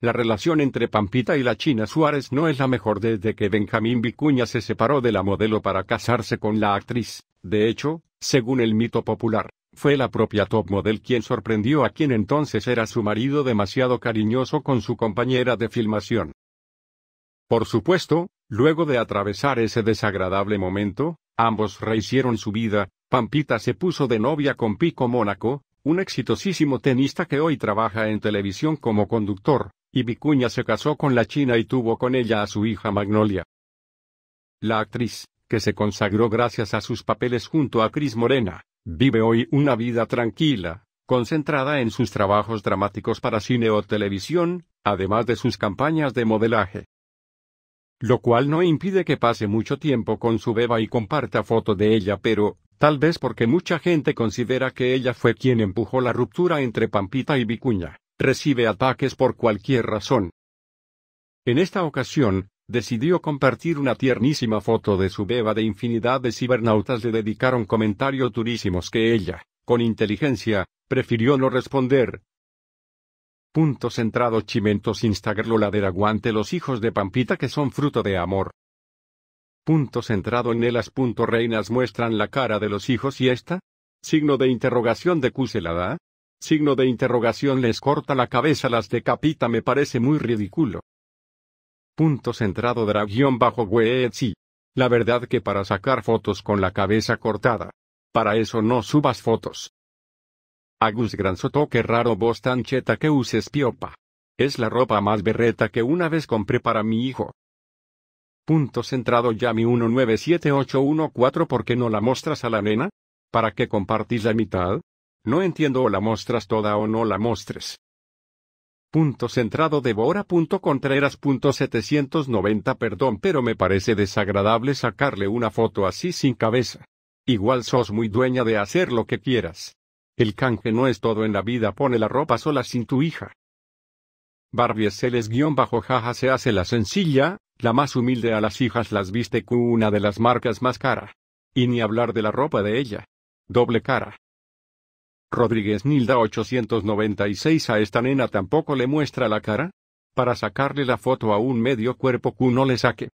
La relación entre Pampita y la China Suárez no es la mejor desde que Benjamín Vicuña se separó de la modelo para casarse con la actriz. De hecho, según el mito popular, fue la propia top model quien sorprendió a quien entonces era su marido demasiado cariñoso con su compañera de filmación. Por supuesto, luego de atravesar ese desagradable momento, ambos rehicieron su vida, Pampita se puso de novia con Pico Mónaco, un exitosísimo tenista que hoy trabaja en televisión como conductor, y Vicuña se casó con la china y tuvo con ella a su hija Magnolia. La actriz, que se consagró gracias a sus papeles junto a Cris Morena, vive hoy una vida tranquila, concentrada en sus trabajos dramáticos para cine o televisión, además de sus campañas de modelaje. Lo cual no impide que pase mucho tiempo con su beba y comparta foto de ella, pero, tal vez porque mucha gente considera que ella fue quien empujó la ruptura entre Pampita y Vicuña recibe ataques por cualquier razón. En esta ocasión, decidió compartir una tiernísima foto de su beba de infinidad de cibernautas le dedicaron comentarios durísimos que ella, con inteligencia, prefirió no responder. Punto centrado Chimentos Instagram ladera guante los hijos de Pampita que son fruto de amor. Punto centrado en reinas muestran la cara de los hijos y esta? Signo de interrogación de Q Signo de interrogación les corta la cabeza, las decapita, me parece muy ridículo. Punto centrado dragón bajo sí, La verdad que para sacar fotos con la cabeza cortada. Para eso no subas fotos. Agus Gran Soto oh, raro vos tan cheta que uses piopa. Es la ropa más berreta que una vez compré para mi hijo. Punto centrado Yami 197814 ¿Por qué no la mostras a la nena? ¿Para qué compartís la mitad? No entiendo o la mostras toda o no la mostres. Punto centrado de Perdón, pero me parece desagradable sacarle una foto así sin cabeza. Igual sos muy dueña de hacer lo que quieras. El canje no es todo en la vida. Pone la ropa sola sin tu hija. Barbie Celes guión bajo jaja se hace la sencilla, la más humilde a las hijas las viste con una de las marcas más cara. Y ni hablar de la ropa de ella. Doble cara. Rodríguez Nilda 896 a esta nena tampoco le muestra la cara? Para sacarle la foto a un medio cuerpo Q no le saque.